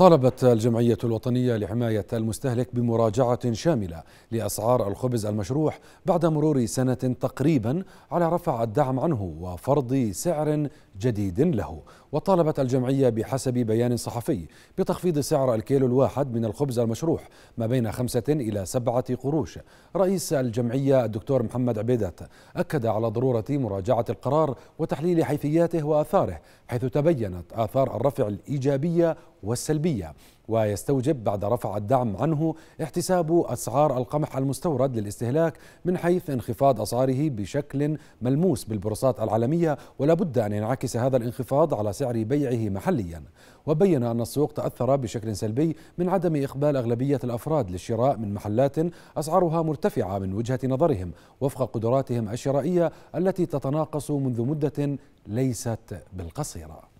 طالبت الجمعية الوطنية لحماية المستهلك بمراجعة شاملة لأسعار الخبز المشروح بعد مرور سنة تقريبا على رفع الدعم عنه وفرض سعر جديد له وطالبت الجمعية بحسب بيان صحفي بتخفيض سعر الكيلو الواحد من الخبز المشروح ما بين خمسة إلى سبعة قروش رئيس الجمعية الدكتور محمد عبيدات أكد على ضرورة مراجعة القرار وتحليل حيثياته وآثاره حيث تبينت آثار الرفع الإيجابية والسلبية ويستوجب بعد رفع الدعم عنه احتساب أسعار القمح المستورد للاستهلاك من حيث انخفاض أسعاره بشكل ملموس بالبورصات العالمية ولا بد أن ينعكس هذا الانخفاض على سعر بيعه محليا وبين أن السوق تأثر بشكل سلبي من عدم إقبال أغلبية الأفراد للشراء من محلات أسعارها مرتفعة من وجهة نظرهم وفق قدراتهم الشرائية التي تتناقص منذ مدة ليست بالقصيرة